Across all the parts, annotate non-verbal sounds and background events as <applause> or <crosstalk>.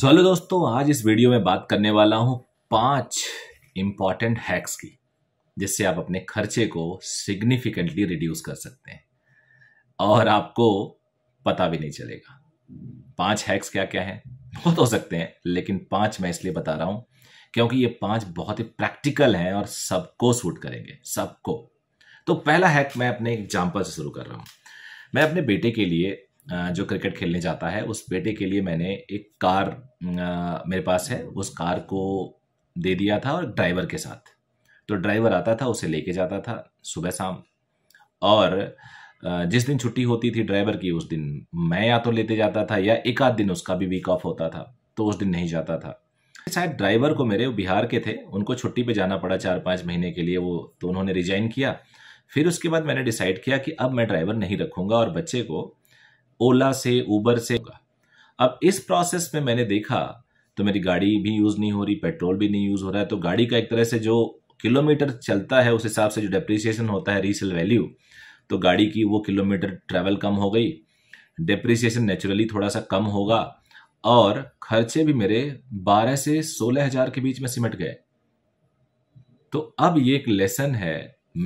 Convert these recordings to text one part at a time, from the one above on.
तो हेलो दोस्तों आज इस वीडियो में बात करने वाला हूं पांच इंपॉर्टेंट हैक्स की जिससे आप अपने खर्चे को सिग्निफिकेंटली रिड्यूस कर सकते हैं और आपको पता भी नहीं चलेगा पांच हैक्स क्या क्या है बहुत हो सकते हैं लेकिन पांच मैं इसलिए बता रहा हूं क्योंकि ये पांच बहुत ही प्रैक्टिकल हैं और सबको सूट करेंगे सबको तो पहला हैक मैं अपने एग्जाम्पल से शुरू कर रहा हूं मैं अपने बेटे के लिए जो क्रिकेट खेलने जाता है उस बेटे के लिए मैंने एक कार मेरे पास है उस कार को दे दिया था और ड्राइवर के साथ तो ड्राइवर आता था उसे लेके जाता था सुबह शाम और जिस दिन छुट्टी होती थी ड्राइवर की उस दिन मैं या तो लेते जाता था या एक आध दिन उसका भी वीक ऑफ होता था तो उस दिन नहीं जाता था शायद ड्राइवर को मेरे बिहार के थे उनको छुट्टी पे जाना पड़ा चार पाँच महीने के लिए वो तो उन्होंने रिजाइन किया फिर उसके बाद मैंने डिसाइड किया कि अब मैं ड्राइवर नहीं रखूँगा और बच्चे को ओला से उबर से होगा अब इस प्रोसेस में मैंने देखा तो मेरी गाड़ी भी यूज़ नहीं हो रही पेट्रोल भी नहीं यूज़ हो रहा है तो गाड़ी का एक तरह से जो किलोमीटर चलता है उस हिसाब से जो डेप्रिसिएशन होता है रीसेल वैल्यू तो गाड़ी की वो किलोमीटर ट्रैवल कम हो गई डेप्रिसिएशन नेचुरली थोड़ा सा कम होगा और खर्चे भी मेरे 12 से सोलह हजार के बीच में सिमट गए तो अब ये एक लेसन है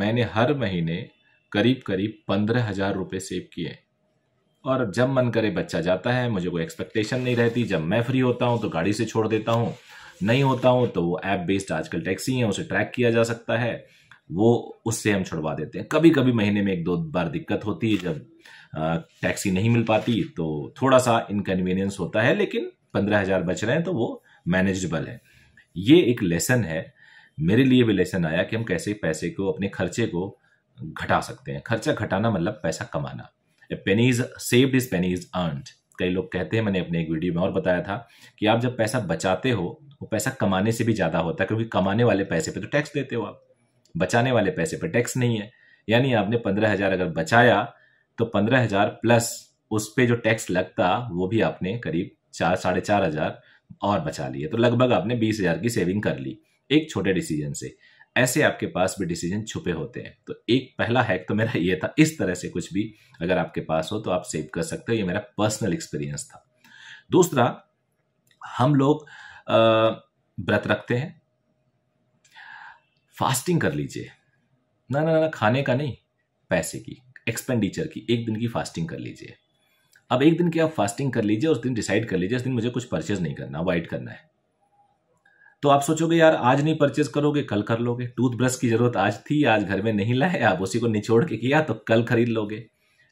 मैंने हर महीने करीब करीब पंद्रह हजार रुपये सेव किए और जब मन करे बच्चा जाता है मुझे कोई एक्सपेक्टेशन नहीं रहती जब मैं फ्री होता हूँ तो गाड़ी से छोड़ देता हूँ नहीं होता हूँ तो वो ऐप बेस्ड आजकल टैक्सी है उसे ट्रैक किया जा सकता है वो उससे हम छुड़वा देते हैं कभी कभी महीने में एक दो बार दिक्कत होती है जब टैक्सी नहीं मिल पाती तो थोड़ा सा इनकन्वीनियंस होता है लेकिन पंद्रह हज़ार बच रहे हैं तो वो मैनेजेबल है ये एक लेसन है मेरे लिए भी लेसन आया कि हम कैसे पैसे को अपने खर्चे को घटा सकते हैं खर्चा घटाना मतलब पैसा कमाना pennies saved is pennies earned कई लोग कहते हैं मैंने अपने एक वीडियो में और बताया था कि आप जब पैसा बचाते हो वो पैसा कमाने से भी ज़्यादा होता है क्योंकि कमाने वाले पैसे पे तो टैक्स देते हो आप बचाने वाले पैसे पे टैक्स नहीं है यानी आपने पंद्रह हज़ार अगर बचाया तो पंद्रह हज़ार प्लस उस पर जो टैक्स लगता वो भी आपने करीब चार साढ़े चार हज़ार और बचा लिए तो लगभग आपने बीस हज़ार की सेविंग कर ली एक छोटे डिसीजन से ऐसे आपके पास भी डिसीजन छुपे होते हैं तो एक पहला हैक तो मेरा ये था इस तरह से कुछ भी अगर आपके पास हो तो आप सेव कर सकते हो ये मेरा पर्सनल एक्सपीरियंस था दूसरा हम लोग व्रत रखते हैं फास्टिंग कर लीजिए ना ना ना खाने का नहीं पैसे की एक्सपेंडिचर की एक दिन की फास्टिंग कर लीजिए अब एक दिन की आप फास्टिंग कर लीजिए उस दिन डिसाइड कर लीजिए उस दिन मुझे कुछ परचेज नहीं करना अवॉइड करना है तो आप सोचोगे यार आज नहीं परचेज करोगे कल कर लोगे टूथब्रश की जरूरत आज थी आज घर में नहीं लाए आप उसी को निचोड़ के किया तो कल खरीद लोगे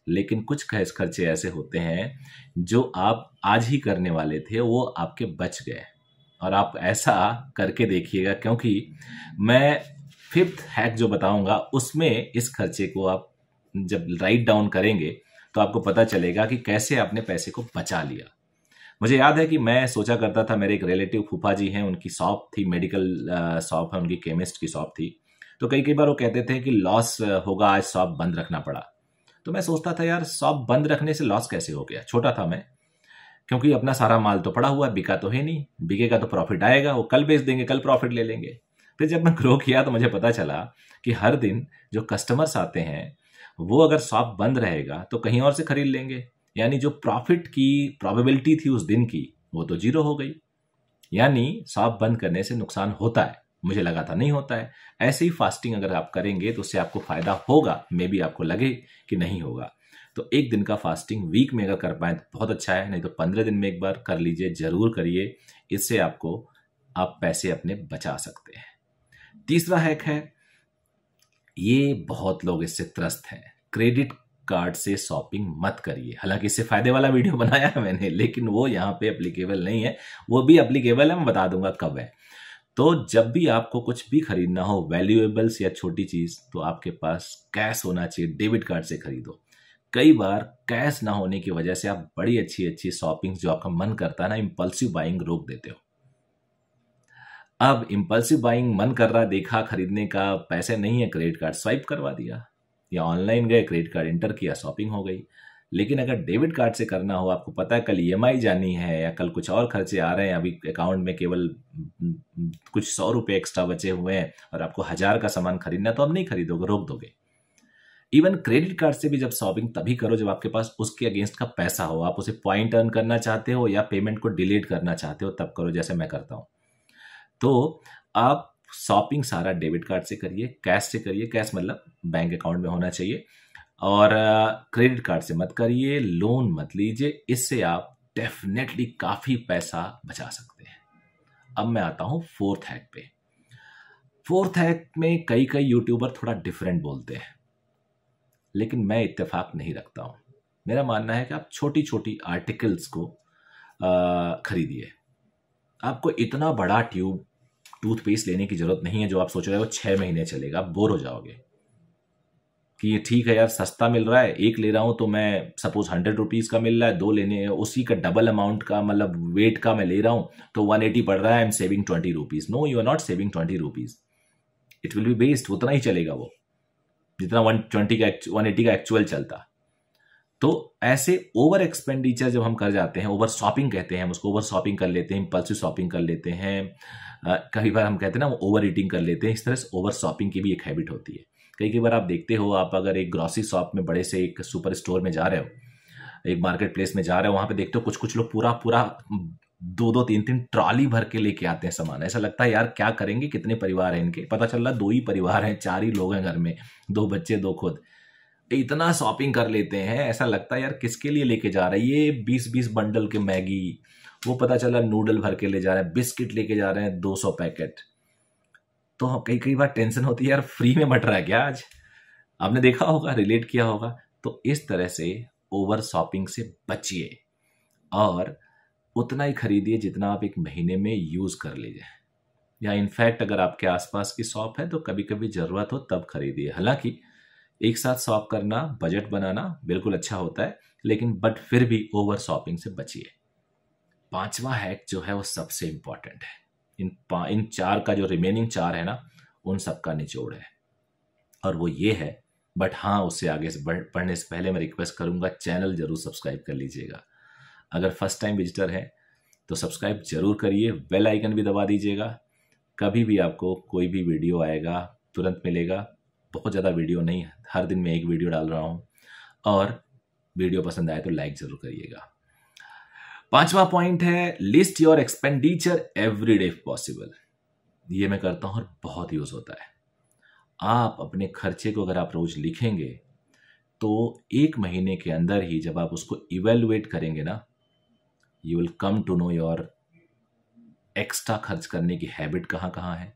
लेकिन कुछ खर्च खर्चे ऐसे होते हैं जो आप आज ही करने वाले थे वो आपके बच गए और आप ऐसा करके देखिएगा क्योंकि मैं फिफ्थ हैक जो बताऊंगा उसमें इस खर्चे को आप जब राइट डाउन करेंगे तो आपको पता चलेगा कि कैसे आपने पैसे को बचा लिया मुझे याद है कि मैं सोचा करता था मेरे एक रिलेटिव फूफा जी हैं उनकी शॉप थी मेडिकल शॉप है उनकी केमिस्ट की शॉप थी तो कई कई बार वो कहते थे कि लॉस होगा आज शॉप बंद रखना पड़ा तो मैं सोचता था यार शॉप बंद रखने से लॉस कैसे हो गया छोटा था मैं क्योंकि अपना सारा माल तो पड़ा हुआ बिका तो है नहीं बिकेगा तो प्रॉफिट आएगा वो कल बेच देंगे कल प्रॉफिट ले लेंगे फिर जब मैं ग्रो <laughs> किया तो मुझे पता चला कि हर दिन जो कस्टमर्स आते हैं वो अगर शॉप बंद रहेगा तो कहीं और से खरीद लेंगे यानी जो प्रॉफिट की प्रॉबिलिटी थी उस दिन की वो तो जीरो हो गई यानी शॉप बंद करने से नुकसान होता है मुझे लगा था नहीं होता है ऐसे ही फास्टिंग अगर आप करेंगे तो उससे आपको फायदा होगा मे बी आपको लगे कि नहीं होगा तो एक दिन का फास्टिंग वीक में अगर कर पाए तो बहुत अच्छा है नहीं तो पंद्रह दिन में एक बार कर लीजिए जरूर करिए इससे आपको आप पैसे अपने बचा सकते हैं तीसरा हैक है ये बहुत लोग इससे त्रस्त हैं क्रेडिट कार्ड से शॉपिंग मत करिए हालांकि इससे फायदे वाला वीडियो <laughs> बनाया है मैंने लेकिन वो यहाँ पे अप्लीकेबल नहीं है वो भी अप्लीकेबल है मैं बता दूंगा कब है तो जब भी आपको कुछ भी खरीदना हो वैल्यूएबल्स या छोटी चीज़ तो आपके पास कैश होना चाहिए डेबिट कार्ड से खरीदो कई बार कैश ना होने की वजह से आप बड़ी अच्छी अच्छी शॉपिंग जो आपका मन करता है ना इम्पल्सिव बाइंग रोक देते हो अब इम्पल्सिव बाइंग मन कर रहा देखा खरीदने का पैसे नहीं है क्रेडिट कार्ड स्वाइप करवा दिया या ऑनलाइन गए क्रेडिट कार्ड इंटर किया शॉपिंग हो गई लेकिन अगर डेबिट कार्ड से करना हो आपको पता है कल ई e जानी है या कल कुछ और खर्चे आ रहे हैं अभी अकाउंट में केवल कुछ सौ रुपये एक्स्ट्रा बचे हुए हैं और आपको हज़ार का सामान खरीदना तो आप नहीं खरीदोगे रोक दोगे इवन क्रेडिट कार्ड से भी जब शॉपिंग तभी करो जब आपके पास उसके अगेंस्ट का पैसा हो आप उसे पॉइंट अर्न करना चाहते हो या पेमेंट को डिलीट करना चाहते हो तब करो जैसे मैं करता हूं तो आप शॉपिंग सारा डेबिट कार्ड से करिए कैश से करिए कैश मतलब बैंक अकाउंट में होना चाहिए और क्रेडिट कार्ड से मत करिए लोन मत लीजिए इससे आप डेफिनेटली काफ़ी पैसा बचा सकते हैं अब मैं आता हूं फोर्थ हैक पे फोर्थ हैक में कई कई यूट्यूबर थोड़ा डिफरेंट बोलते हैं लेकिन मैं इत्तेफाक नहीं रखता हूँ मेरा मानना है कि आप छोटी छोटी आर्टिकल्स को खरीदिए आपको इतना बड़ा ट्यूब टूथपेस्ट लेने की जरूरत नहीं है जो आप सोच रहे हो छः महीने चलेगा बोर हो जाओगे कि ये ठीक है यार सस्ता मिल रहा है एक ले रहा हूँ तो मैं सपोज हंड्रेड रुपीज़ का मिल रहा है दो लेने उसी का डबल अमाउंट का मतलब वेट का मैं ले रहा हूँ तो वन एटी पड़ रहा है I am saving twenty rupees no you are not saving twenty rupees it will be based उतना ही चलेगा वो जितना वन ट्वेंटी का वन एटी का एक्चुअल चलता तो ऐसे ओवर एक्सपेंडिचर जब हम कर जाते हैं ओवर शॉपिंग कहते हैं हम उसको ओवर शॉपिंग कर लेते हैं इम्पल्सिव शॉपिंग कर लेते हैं कई बार हम कहते हैं ना ओवर ईटिंग कर लेते हैं इस तरह से ओवर शॉपिंग की भी एक हैबिट होती है कई कई बार आप देखते हो आप अगर एक ग्रॉसरी शॉप में बड़े से एक सुपर स्टोर में जा रहे हो एक मार्केट प्लेस में जा रहे हो वहां पे देखते हो कुछ कुछ लोग पूरा पूरा दो दो तीन तीन ट्रॉली भर के लेके आते हैं सामान ऐसा लगता है यार क्या करेंगे कितने परिवार हैं इनके पता चल रहा दो ही परिवार हैं चार ही लोग हैं घर में दो बच्चे दो खुद इतना शॉपिंग कर लेते हैं ऐसा लगता है यार किसके लिए लेके जा रहा है ये बीस बीस बंडल के मैगी वो पता चला नूडल भर के ले जा रहे हैं बिस्किट लेके जा रहे हैं दो सौ पैकेट तो कई कई बार टेंशन होती है यार फ्री में बट रहा है क्या आज आपने देखा होगा रिलेट किया होगा तो इस तरह से ओवर शॉपिंग से बचिए और उतना ही खरीदिए जितना आप एक महीने में यूज़ कर लीजिए या इनफैक्ट अगर आपके आसपास की शॉप है तो कभी कभी ज़रूरत हो तब खरीदिए हालांकि एक साथ शॉप करना बजट बनाना बिल्कुल अच्छा होता है लेकिन बट फिर भी ओवर शॉपिंग से बचिए पांचवा हैक जो है वो सबसे इम्पॉर्टेंट है इन इन चार का जो रिमेनिंग चार है ना उन सबका निचोड़ है और वो ये है बट हाँ उससे आगे से पढ़ने से पहले मैं रिक्वेस्ट करूँगा चैनल जरूर सब्सक्राइब कर लीजिएगा अगर फर्स्ट टाइम विजिटर है तो सब्सक्राइब जरूर करिए बेल आइकन भी दबा दीजिएगा कभी भी आपको कोई भी वीडियो आएगा तुरंत मिलेगा बहुत ज़्यादा वीडियो नहीं हर दिन मैं एक वीडियो डाल रहा हूँ और वीडियो पसंद आए तो लाइक ज़रूर करिएगा पांचवा पॉइंट है list your expenditure every day possible ये मैं करता हूँ और बहुत यूज़ होता है आप अपने खर्चे को अगर आप रोज़ लिखेंगे तो एक महीने के अंदर ही जब आप उसको इवेलुएट करेंगे ना you will come to know your extra खर्च करने की हैबिट कहाँ कहाँ है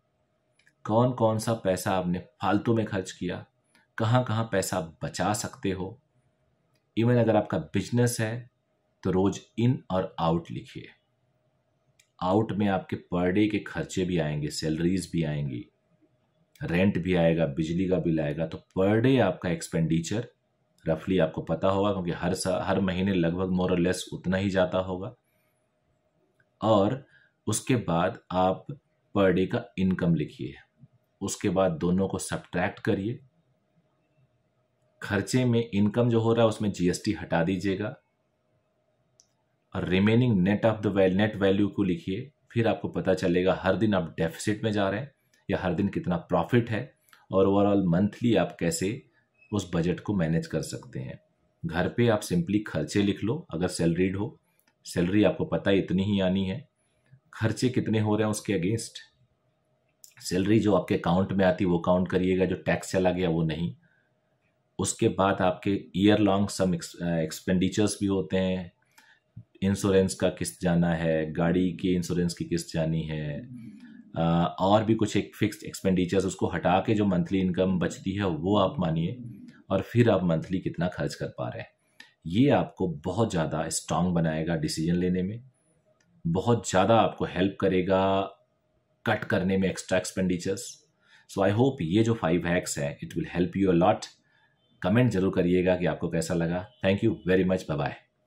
कौन कौन सा पैसा आपने फालतू में खर्च किया कहाँ कहाँ पैसा बचा सकते हो इवन अगर आपका बिजनेस है तो रोज इन और आउट लिखिए आउट में आपके पर डे के खर्चे भी आएंगे सैलरीज भी आएंगी रेंट भी आएगा बिजली का बिल आएगा तो पर डे आपका एक्सपेंडिचर रफली आपको पता होगा क्योंकि हर सा हर महीने लगभग मोर लेस उतना ही जाता होगा और उसके बाद आप पर डे का इनकम लिखिए उसके बाद दोनों को सब्ट्रैक्ट करिए खर्चे में इनकम जो हो रहा है उसमें जीएसटी हटा दीजिएगा और remaining net of the value net value को लिखिए फिर आपको पता चलेगा हर दिन आप डेफिसिट में जा रहे हैं या हर दिन कितना प्रॉफिट है और ओवरऑल मंथली आप कैसे उस बजट को मैनेज कर सकते हैं घर पे आप सिंपली खर्चे लिख लो अगर सैलरीड हो सैलरी आपको पता है इतनी ही आनी है खर्चे कितने हो रहे हैं उसके अगेंस्ट सैलरी जो आपके अकाउंट में आती वो काउंट करिएगा जो टैक्स चला गया वो नहीं उसके बाद आपके ईयर लॉन्ग सम एक्सपेंडिचर्स भी होते हैं इंश्योरेंस का किस्त जाना है गाड़ी के इंश्योरेंस की किस्त जानी है uh, और भी कुछ एक फिक्स्ड एक्सपेंडिचर्स उसको हटा के जो मंथली इनकम बचती है वो आप मानिए और फिर आप मंथली कितना खर्च कर पा रहे हैं ये आपको बहुत ज़्यादा स्ट्रांग बनाएगा डिसीजन लेने में बहुत ज़्यादा आपको हेल्प करेगा कट करने में extra expenditures so I hope ये जो फाइव हैक्स है it will help you a lot comment जरूर करिएगा कि आपको कैसा लगा thank you very much bye